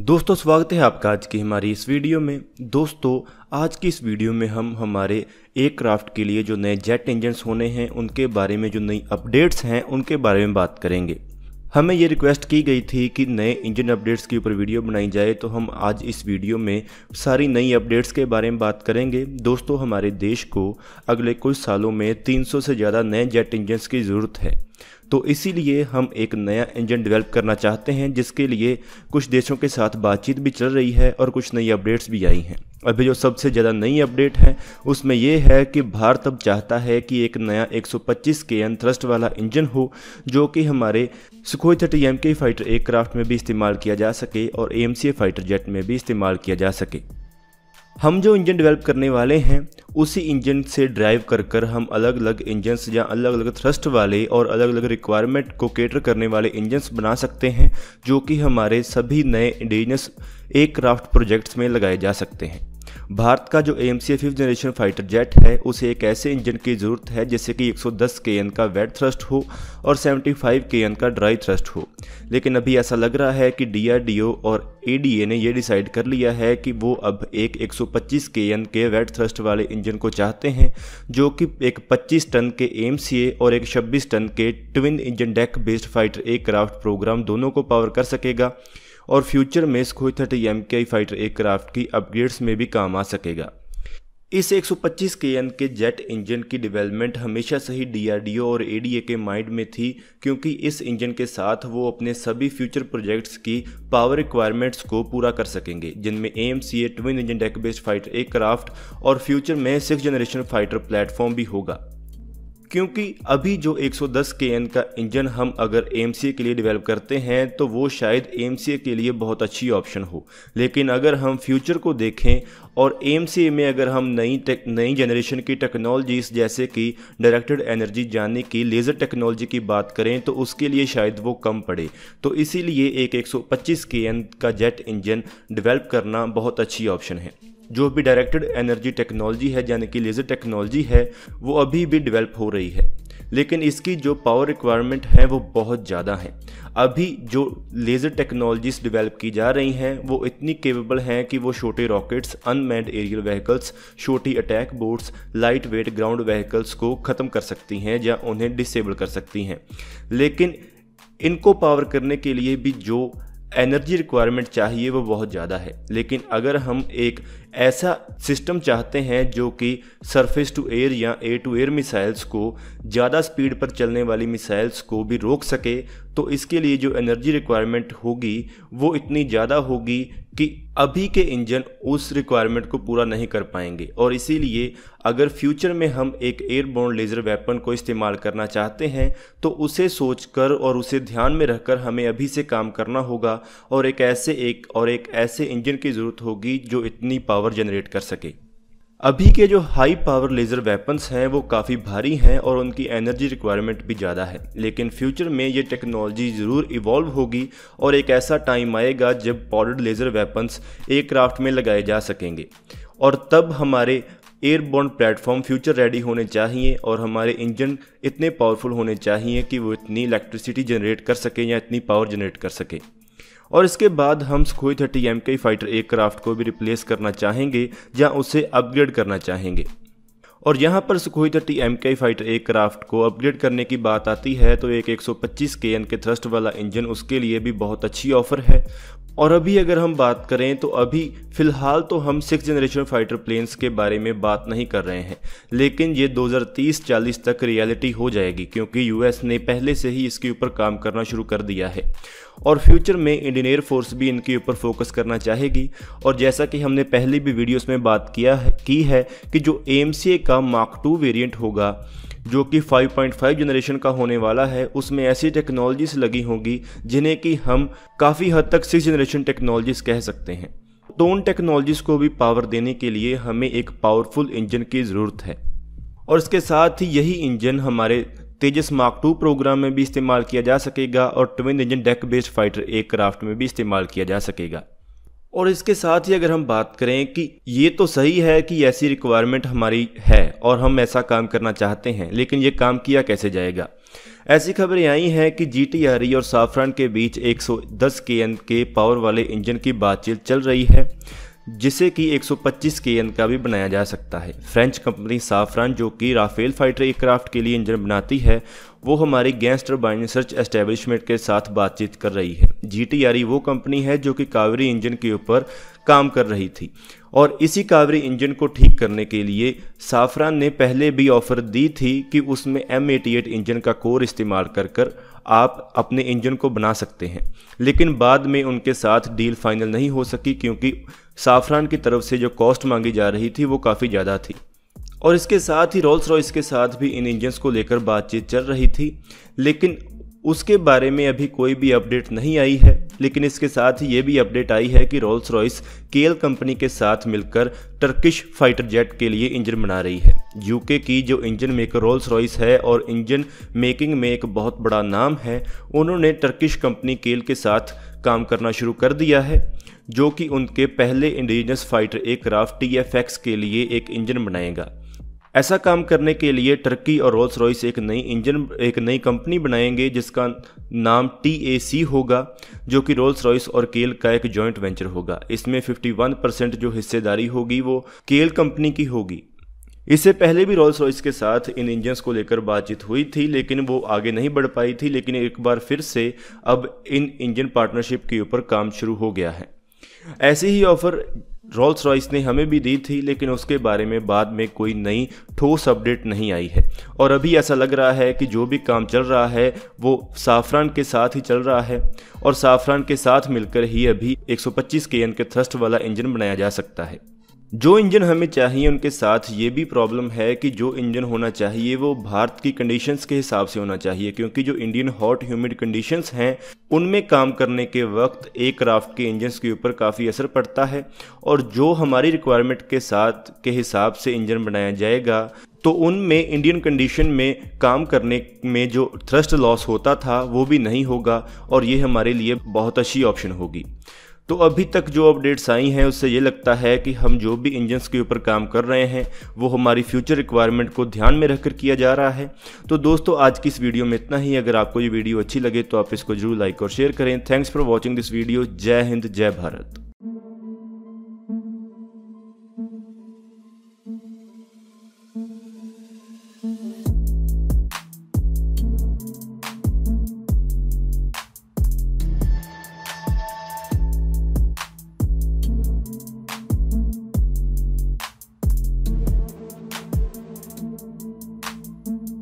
दोस्तों स्वागत है आपका आज की हमारी इस वीडियो में दोस्तों आज की इस वीडियो में हम हमारे एयरक्राफ्ट के लिए जो नए जेट इंजन्स होने हैं उनके बारे में जो नई अपडेट्स हैं उनके बारे में बात करेंगे हमें ये रिक्वेस्ट की गई थी कि नए इंजन अपडेट्स के ऊपर वीडियो बनाई जाए तो हम आज इस वीडियो में सारी नई अपडेट्स के बारे में बात करेंगे दोस्तों हमारे देश को अगले कुछ सालों में 300 से ज़्यादा नए जेट इंजन्स की ज़रूरत है तो इसीलिए हम एक नया इंजन डेवलप करना चाहते हैं जिसके लिए कुछ देशों के साथ बातचीत भी चल रही है और कुछ नई अपडेट्स भी आई हैं अभी जो सबसे ज़्यादा नई अपडेट है उसमें यह है कि भारत अब चाहता है कि एक नया 125 के एन थ्रस्ट वाला इंजन हो जो कि हमारे सुखोई थर्टी एम के फाइटर एयरक्राफ्ट में भी इस्तेमाल किया जा सके और एम फाइटर जेट में भी इस्तेमाल किया जा सके हम जो इंजन डेवलप करने वाले हैं उसी इंजन से ड्राइव कर कर हम अलग अलग इंजन्स या अलग अलग थ्रस्ट वाले और अलग अलग रिक्वायरमेंट को केटर करने वाले इंजन्स बना सकते हैं जो कि हमारे सभी नए इंडिजिनस एयरक्राफ्ट प्रोजेक्ट्स में लगाए जा सकते हैं भारत का जो M C fifth generation fighter jet है उसे एक ऐसे इंजन की ज़रूरत है जैसे कि 110 के का वेट थ्रस्ट हो और 75 के का ड्राई थ्रस्ट हो लेकिन अभी ऐसा लग रहा है कि डीआरडीओ और एडीए ने यह डिसाइड कर लिया है कि वो अब एक 125 के के वेट थ्रस्ट वाले इंजन को चाहते हैं जो कि एक 25 टन के एम और एक 26 टन के twin engine deck based fighter aircraft programme दोनों को पावर कर सकेगा और फ्यूचर में स्कोई थर्टी एम के फाइटर एयरक्राफ्ट की अपग्रेड्स में भी काम आ सकेगा इस 125 के एन के जेट इंजन की डेवलपमेंट हमेशा से ही डीआरडीओ और एडीए के माइंड में थी क्योंकि इस इंजन के साथ वो अपने सभी फ्यूचर प्रोजेक्ट्स की पावर रिक्वायरमेंट्स को पूरा कर सकेंगे जिनमें M C A twin engine deck based fighter aircraft और फ्यूचर में सिक्स जनरेशन फाइटर प्लेटफॉर्म भी होगा क्योंकि अभी जो 110 के का इंजन हम अगर एम के लिए डेवलप करते हैं तो वो शायद एम के लिए बहुत अच्छी ऑप्शन हो लेकिन अगर हम फ्यूचर को देखें और एम में अगर हम नई टेक नई जनरेशन की टेक्नोलॉजीज जैसे कि डायरेक्टेड एनर्जी जाने की लेज़र टेक्नोलॉजी की बात करें तो उसके लिए शायद वो कम पड़े तो इसीलिए एक 125 के का जेट इंजन डेवलप करना बहुत अच्छी ऑप्शन है जो भी डायरेक्टेड एनर्जी टेक्नोलॉजी है यानी कि लेज़र टेक्नोलॉजी है वो अभी भी डेवलप हो रही है लेकिन इसकी जो पावर रिक्वायरमेंट है वो बहुत ज़्यादा है अभी जो लेज़र टेक्नोलॉजीज डेवलप की जा रही हैं वो इतनी केपेबल हैं कि वो छोटे रॉकेट्स अनमैंड एरियल व्हीकल्स छोटी attack boats light weight ground vehicles को ख़त्म कर सकती हैं या उन्हें डिसेबल कर सकती हैं लेकिन इनको पावर करने के लिए भी जो एनर्जी रिक्वायरमेंट चाहिए वो बहुत ज़्यादा है लेकिन अगर हम एक ऐसा सिस्टम चाहते हैं जो कि सरफेस टू एयर या एयर टू एयर मिसाइल्स को ज़्यादा स्पीड पर चलने वाली मिसाइल्स को भी रोक सके तो इसके लिए जो एनर्जी रिक्वायरमेंट होगी वो इतनी ज़्यादा होगी कि अभी के इंजन उस रिक्वायरमेंट को पूरा नहीं कर पाएंगे और इसीलिए अगर फ्यूचर में हम एक एयरबोर्न लेज़र वेपन को इस्तेमाल करना चाहते हैं तो उसे सोचकर और उसे ध्यान में रखकर हमें अभी से काम करना होगा और एक ऐसे एक और एक ऐसे इंजन की ज़रूरत होगी जो इतनी पावर पावर जनरेट कर सके अभी के जो हाई पावर लेज़र वेपन्स हैं वो काफ़ी भारी हैं और उनकी एनर्जी रिक्वायरमेंट भी ज़्यादा है लेकिन फ्यूचर में ये टेक्नोलॉजी ज़रूर इवॉल्व होगी और एक ऐसा टाइम आएगा जब पॉडर्ड लेज़र वेपन्स एयरक्राफ्ट में लगाए जा सकेंगे और तब हमारे एयरबॉर्न प्लेटफॉर्म फ्यूचर रेडी होने चाहिए और हमारे इंजन इतने पावरफुल होने चाहिए कि वो इतनी इलेक्ट्रिसिटी जनरेट कर सकें या इतनी पावर जनरेट कर सकें और इसके बाद हम स्कोई थर्टी एम के फाइटर एयरक्राफ्ट को भी रिप्लेस करना चाहेंगे या उसे अपग्रेड करना चाहेंगे और यहाँ पर सुखोई थर्टी एम के फाइटर एयरक्राफ्ट को अपग्रेड करने की बात आती है तो एक 125 के एन के थ्रस्ट वाला इंजन उसके लिए भी बहुत अच्छी ऑफर है और अभी अगर हम बात करें तो अभी फिलहाल तो हम सिक्स जनरेशन फाइटर प्लेन्स के बारे में बात नहीं कर रहे हैं लेकिन ये 2030-40 तक रियलिटी हो जाएगी क्योंकि यूएस ने पहले से ही इसके ऊपर काम करना शुरू कर दिया है और फ्यूचर में इंडियन एयर फोर्स भी इनके ऊपर फोकस करना चाहेगी और जैसा कि हमने पहले भी वीडियोस में बात किया है, की है कि जो एम का मार्क टू वेरियंट होगा जो कि 5.5 जनरेशन का होने वाला है उसमें ऐसी टेक्नोलॉजीज लगी होंगी जिन्हें कि हम काफ़ी हद तक सिक्स जनरेशन टेक्नोलॉजीज कह सकते हैं तो उन टेक्नोलॉजीज को भी पावर देने के लिए हमें एक पावरफुल इंजन की ज़रूरत है और इसके साथ ही यही इंजन हमारे तेजस मार्क टू प्रोग्राम में भी इस्तेमाल किया जा सकेगा और twin engine deck based fighter aircraft में भी इस्तेमाल किया जा सकेगा और इसके साथ ही अगर हम बात करें कि ये तो सही है कि ऐसी रिक्वायरमेंट हमारी है और हम ऐसा काम करना चाहते हैं लेकिन ये काम किया कैसे जाएगा ऐसी खबरें आई हैं कि जी टी आर ई और साफरान के बीच 110 के के पावर वाले इंजन की बातचीत चल रही है जिसे कि 125 के एन का भी बनाया जा सकता है फ्रेंच कंपनी साफरान जो कि राफेल फाइटर एयरक्राफ्ट के लिए इंजन बनाती है वो हमारी गैस टर्बाइन रिसर्च एस्टेब्लिशमेंट के साथ बातचीत कर रही है जी वो कंपनी है जो कि कावेरी इंजन के ऊपर काम कर रही थी और इसी कावेरी इंजन को ठीक करने के लिए साफरान ने पहले भी ऑफर दी थी कि उसमें एम इंजन का कोर इस्तेमाल कर कर आप अपने इंजन को बना सकते हैं लेकिन बाद में उनके साथ डील फाइनल नहीं हो सकी क्योंकि साफरान की तरफ से जो कॉस्ट मांगी जा रही थी वो काफ़ी ज़्यादा थी और इसके साथ ही रोल्स रॉयस के साथ भी इन इंजन्स को लेकर बातचीत चल रही थी लेकिन उसके बारे में अभी कोई भी अपडेट नहीं आई है लेकिन इसके साथ ही ये भी अपडेट आई है कि रोल्स रॉयस केएल कंपनी के साथ मिलकर टर्किश फाइटर जेट के लिए इंजन बना रही है यूके की जो इंजन मेकर रोल्स रॉयस है और इंजन मेकिंग में एक बहुत बड़ा नाम है उन्होंने टर्किश कंपनी केल के साथ काम करना शुरू कर दिया है जो कि उनके पहले इंडिजनस फाइटर एयरक्राफ्ट टी के लिए एक इंजन बनाएगा ऐसा काम करने के लिए टर्की और रोल्स रॉयस एक नई इंजन एक नई कंपनी बनाएंगे जिसका नाम टी होगा जो कि रोल्स रॉयस और केल का एक जॉइंट वेंचर होगा इसमें 51 परसेंट जो हिस्सेदारी होगी वो केल कंपनी की होगी इससे पहले भी रोल्स रॉयस के साथ इन इंजन्स को लेकर बातचीत हुई थी लेकिन वो आगे नहीं बढ़ पाई थी लेकिन एक बार फिर से अब इन इंजन पार्टनरशिप के ऊपर काम शुरू हो गया है ऐसे ही ऑफर रोल्स रॉयस ने हमें भी दी थी लेकिन उसके बारे में बाद में कोई नई ठोस अपडेट नहीं आई है और अभी ऐसा लग रहा है कि जो भी काम चल रहा है वो साफरान के साथ ही चल रहा है और साफरान के साथ मिलकर ही अभी 125 के एन के थ्रस्ट वाला इंजन बनाया जा सकता है जो इंजन हमें चाहिए उनके साथ ये भी प्रॉब्लम है कि जो इंजन होना चाहिए वो भारत की कंडीशंस के हिसाब से होना चाहिए क्योंकि जो इंडियन हॉट ह्यूमिड कंडीशंस हैं उनमें काम करने के वक्त एयरक्राफ्ट के इंजन्स के ऊपर काफ़ी असर पड़ता है और जो हमारी रिक्वायरमेंट के साथ के हिसाब से इंजन बनाया जाएगा तो उनमें इंडियन कंडीशन में काम करने में जो थ्रस्ट लॉस होता था वो भी नहीं होगा और ये हमारे लिए बहुत अच्छी ऑप्शन होगी तो अभी तक जो अपडेट्स आई हैं उससे ये लगता है कि हम जो भी इंजन्स के ऊपर काम कर रहे हैं वो हमारी फ्यूचर रिक्वायरमेंट को ध्यान में रखकर किया जा रहा है तो दोस्तों आज की इस वीडियो में इतना ही अगर आपको ये वीडियो अच्छी लगे तो आप इसको जरूर लाइक और शेयर करें thanks for watching this video जय हिंद जय भारत